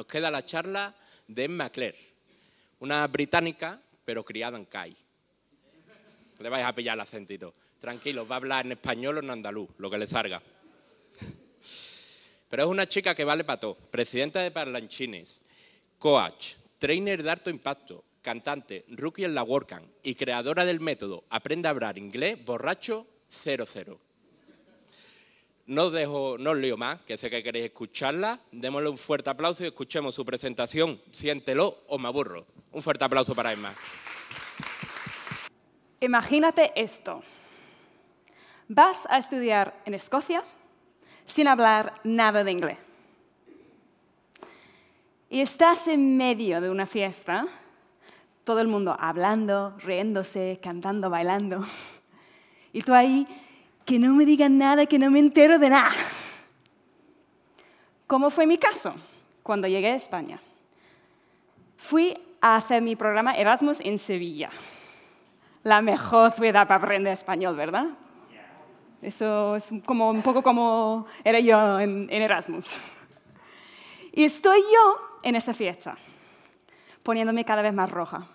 Nos queda la charla de Emma Clare, una británica, pero criada en CAI. Le vais a pillar el acentito. Tranquilo, va a hablar en español o en andaluz, lo que le salga. Pero es una chica que vale para todo. Presidenta de Parlanchines, coach, trainer de alto impacto, cantante, rookie en la WordCamp y creadora del método Aprende a hablar inglés borracho 00. No os dejo, no lío más, que sé que queréis escucharla. Démosle un fuerte aplauso y escuchemos su presentación. Siéntelo o me aburro. Un fuerte aplauso para Emma. Imagínate esto. Vas a estudiar en Escocia sin hablar nada de inglés. Y estás en medio de una fiesta, todo el mundo hablando, riéndose, cantando, bailando. Y tú ahí que no me digan nada, que no me entero de nada. ¿Cómo fue mi caso cuando llegué a España? Fui a hacer mi programa Erasmus en Sevilla, la mejor ciudad para aprender español, ¿verdad? Eso es como, un poco como era yo en Erasmus. Y estoy yo en esa fiesta, poniéndome cada vez más roja.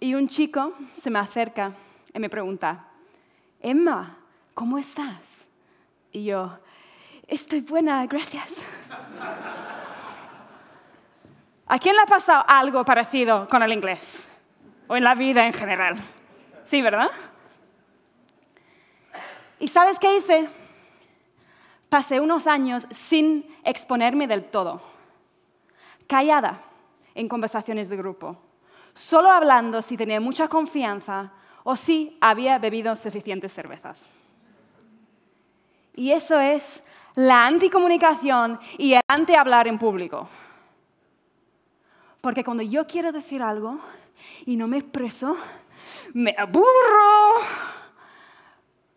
Y un chico se me acerca y me pregunta, Emma, ¿cómo estás? Y yo, estoy buena, gracias. ¿A quién le ha pasado algo parecido con el inglés? O en la vida en general. Sí, ¿verdad? ¿Y sabes qué hice? Pasé unos años sin exponerme del todo. Callada en conversaciones de grupo. Solo hablando si tenía mucha confianza o si había bebido suficientes cervezas. Y eso es la anticomunicación y el antihablar en público. Porque cuando yo quiero decir algo y no me expreso, me aburro.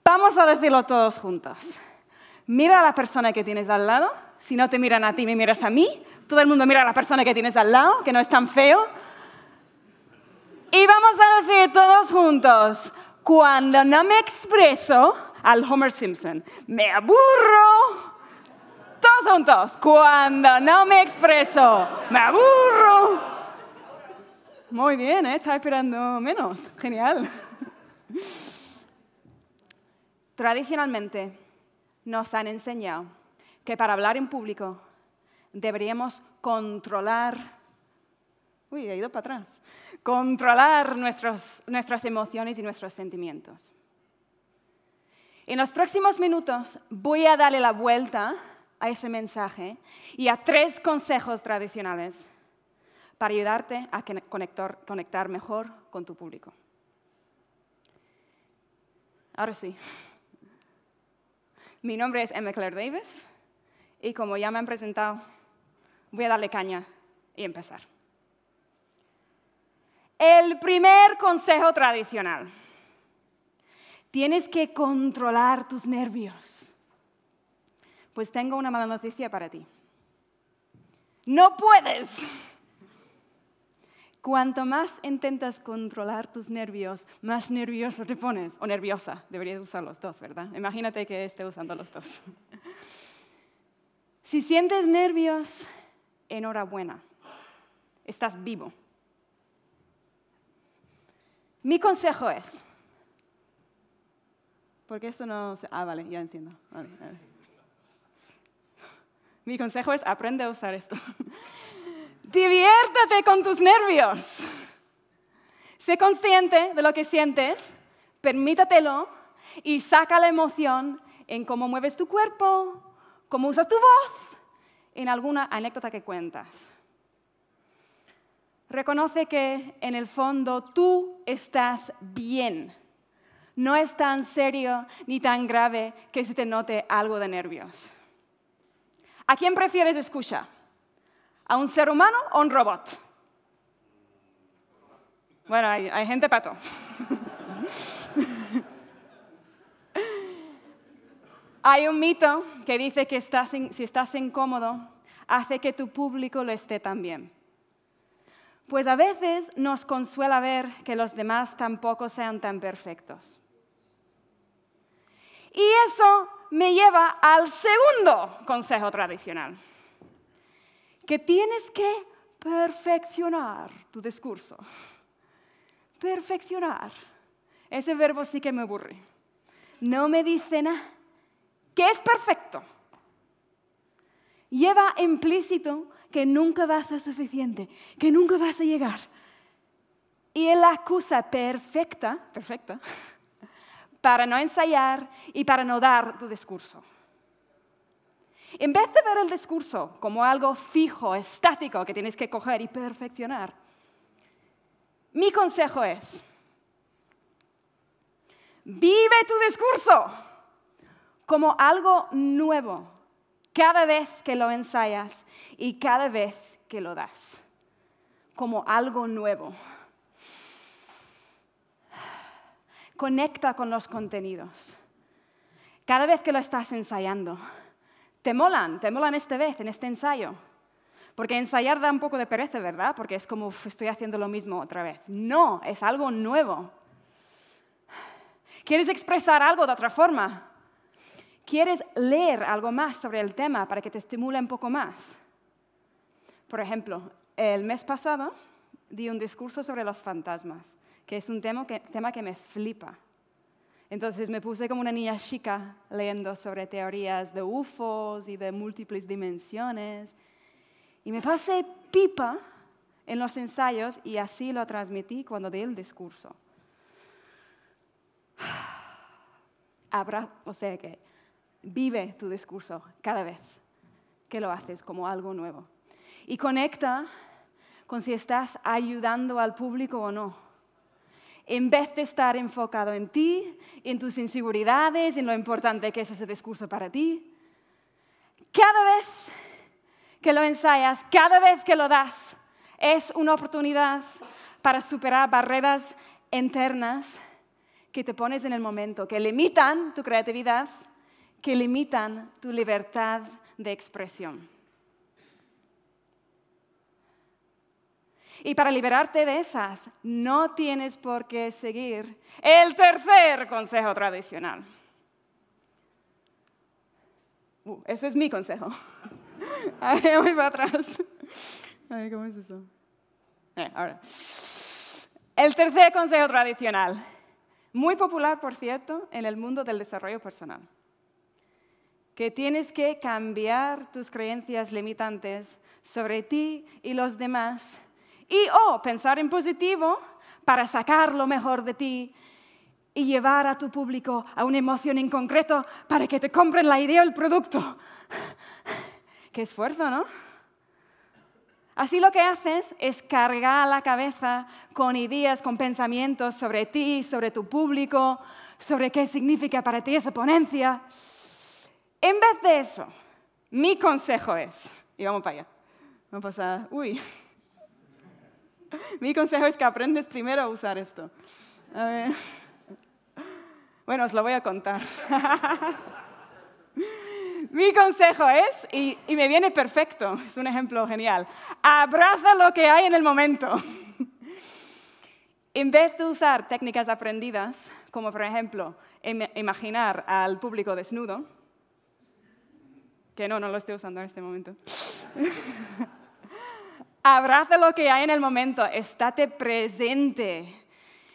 Vamos a decirlo todos juntos. Mira a la persona que tienes al lado. Si no te miran a ti, me miras a mí. Todo el mundo mira a la persona que tienes al lado, que no es tan feo. Y vamos a decir todos juntos, cuando no me expreso, al Homer Simpson, me aburro. Todos juntos, cuando no me expreso, me aburro. Muy bien, ¿eh? está esperando menos. Genial. Tradicionalmente nos han enseñado que para hablar en público deberíamos controlar Uy, he ido para atrás. Controlar nuestras emociones y nuestros sentimientos. En los próximos minutos voy a darle la vuelta a ese mensaje y a tres consejos tradicionales para ayudarte a conectar, conectar mejor con tu público. Ahora sí. Mi nombre es Emma Claire Davis y como ya me han presentado, voy a darle caña y empezar. El primer consejo tradicional. Tienes que controlar tus nervios. Pues tengo una mala noticia para ti. No puedes. Cuanto más intentas controlar tus nervios, más nervioso te pones, o nerviosa, deberías usar los dos, ¿verdad? Imagínate que esté usando los dos. Si sientes nervios, enhorabuena, estás vivo. Mi consejo es, porque esto no Ah, vale, ya entiendo. Mi consejo es, aprende a usar esto. Diviértete con tus nervios. Sé consciente de lo que sientes, permítatelo y saca la emoción en cómo mueves tu cuerpo, cómo usas tu voz, en alguna anécdota que cuentas. Reconoce que en el fondo tú estás bien. No es tan serio ni tan grave que se te note algo de nervios. ¿A quién prefieres escucha? ¿A un ser humano o un robot? Bueno, hay, gente pato. hay un mito que dice que si estás incómodo, hace que tu público lo esté también. Pues a veces nos consuela ver que los demás tampoco sean tan perfectos. Y eso me lleva al segundo consejo tradicional, que tienes que perfeccionar tu discurso. Perfeccionar. Ese verbo sí que me aburre. No me dice nada. ¿Qué es perfecto? lleva implícito que nunca vas a ser suficiente, que nunca vas a llegar. Y es la excusa perfecta, perfecta, para no ensayar y para no dar tu discurso. En vez de ver el discurso como algo fijo, estático, que tienes que coger y perfeccionar, mi consejo es, vive tu discurso como algo nuevo, cada vez que lo ensayas y cada vez que lo das, como algo nuevo. Conecta con los contenidos. Cada vez que lo estás ensayando, te molan, te molan esta vez, en este ensayo. Porque ensayar da un poco de pereza, ¿verdad? Porque es como estoy haciendo lo mismo otra vez. No, es algo nuevo. ¿Quieres expresar algo de otra forma? ¿Quieres leer algo más sobre el tema para que te estimule un poco más? Por ejemplo, el mes pasado di un discurso sobre los fantasmas, que es un tema que, me flipa. Entonces me puse como una niña chica leyendo sobre teorías de UFOs y de múltiples dimensiones. Y me pasé pipa en los ensayos y así lo transmití cuando di el discurso. Abra o sea que Vive tu discurso cada vez que lo haces como algo nuevo. Y conecta con si estás ayudando al público o no. En vez de estar enfocado en ti, en tus inseguridades, en lo importante que es ese discurso para ti, cada vez que lo ensayas, cada vez que lo das, es una oportunidad para superar barreras internas que te pones en el momento, que limitan tu creatividad que limitan tu libertad de expresión. Y para liberarte de esas, no tienes por qué seguir el tercer consejo tradicional. Uh, ¡Ese es mi consejo. Ahí voy para atrás. ¿cómo es eso? Eh, ahora. El tercer consejo tradicional, muy popular, por cierto, en el mundo del desarrollo personal que tienes que cambiar tus creencias limitantes sobre ti y los demás y o oh, pensar en positivo para sacar lo mejor de ti y llevar a tu público a una emoción en concreto para que te compren la idea o el producto. Qué esfuerzo, ¿no? Así lo que haces es cargar la cabeza con ideas, con pensamientos sobre ti, sobre tu público, sobre qué significa para ti esa ponencia. En vez de eso, mi consejo es, y vamos para allá, vamos a uy, mi consejo es que aprendes primero a usar esto. Bueno, os lo voy a contar. mi consejo es, y, me viene perfecto, es un ejemplo genial, abraza lo que hay en el momento. en vez de usar técnicas aprendidas, como por ejemplo em, imaginar al público desnudo, que no, no lo estoy usando en este momento. Abraza lo que hay en el momento, estate presente.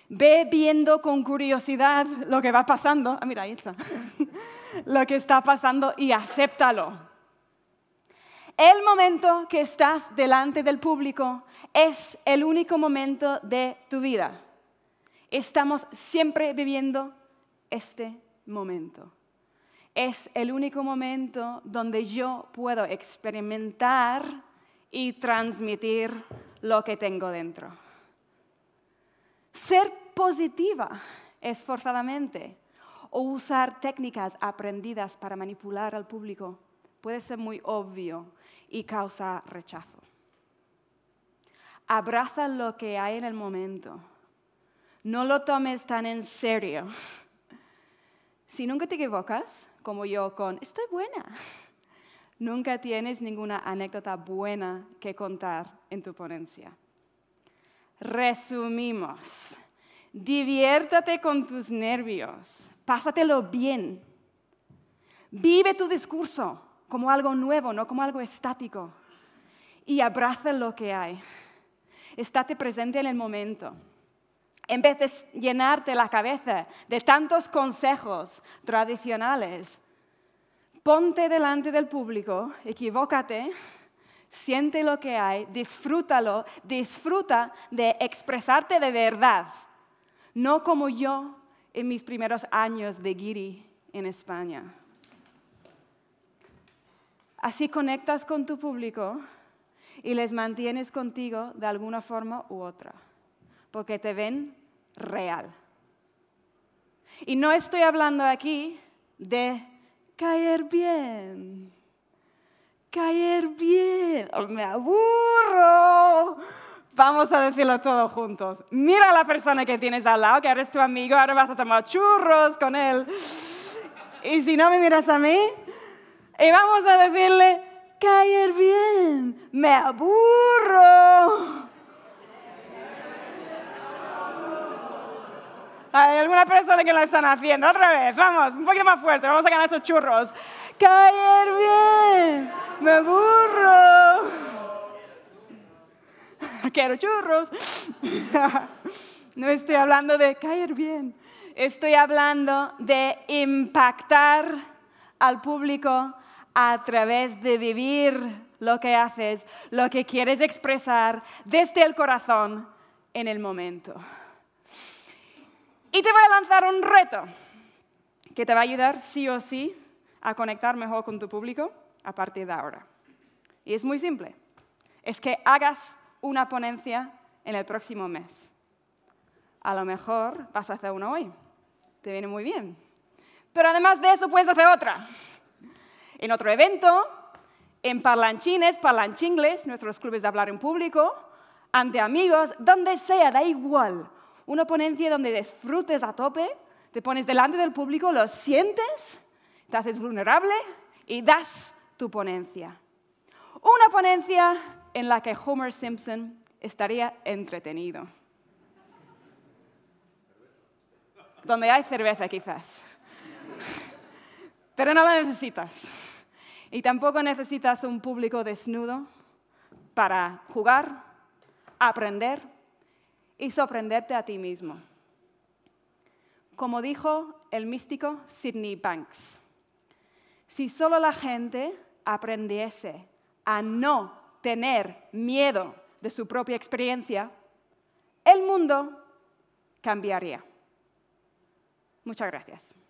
Ve viendo con curiosidad lo que va pasando. Ah, mira, ahí está. lo que está pasando y acéptalo. El momento que estás delante del público es el único momento de tu vida. Estamos siempre viviendo este momento es el único momento donde yo puedo experimentar y transmitir lo que tengo dentro. Ser positiva esforzadamente o usar técnicas aprendidas para manipular al público puede ser muy obvio y causa rechazo. Abraza lo que hay en el momento. No lo tomes tan en serio. Si nunca te equivocas, como yo con, estoy buena. Nunca tienes ninguna anécdota buena que contar en tu ponencia. Resumimos, diviértate con tus nervios, pásatelo bien, vive tu discurso como algo nuevo, no como algo estático, y abraza lo que hay. Estate presente en el momento en vez de llenarte la cabeza de tantos consejos tradicionales. Ponte delante del público, equivócate, siente lo que hay, disfrútalo, disfruta de expresarte de verdad, no como yo en mis primeros años de guiri en España. Así conectas con tu público y les mantienes contigo de alguna forma u otra, porque te ven real. Y no estoy hablando aquí de caer bien, caer bien, oh, me aburro. Vamos a decirlo todos juntos. Mira a la persona que tienes al lado, que es tu amigo, ahora vas a tomar churros con él. Y si no me miras a mí, y vamos a decirle, caer bien, me aburro. Hay alguna persona que lo están haciendo. Otra vez, vamos, un poquito más fuerte, vamos a ganar esos churros. Caer bien, me burro. Quiero churros. No estoy hablando de caer bien, estoy hablando de impactar al público a través de vivir lo que haces, lo que quieres expresar desde el corazón en el momento. Y te voy a lanzar un reto que te va a ayudar sí o sí a conectar mejor con tu público a partir de ahora. Y es muy simple. Es que hagas una ponencia en el próximo mes. A lo mejor vas a hacer una hoy. Te viene muy bien. Pero además de eso puedes hacer otra. En otro evento, en parlanchines, parlanchingles, nuestros clubes de hablar en público, ante amigos, donde sea, da igual una ponencia donde disfrutes a tope, te pones delante del público, lo sientes, te haces vulnerable y das tu ponencia. Una ponencia en la que Homer Simpson estaría entretenido. Donde hay cerveza quizás. Pero no la necesitas. Y tampoco necesitas un público desnudo para jugar, aprender y sorprenderte a ti mismo. Como dijo el místico Sidney Banks, si solo la gente aprendiese a no tener miedo de su propia experiencia, el mundo cambiaría. Muchas gracias.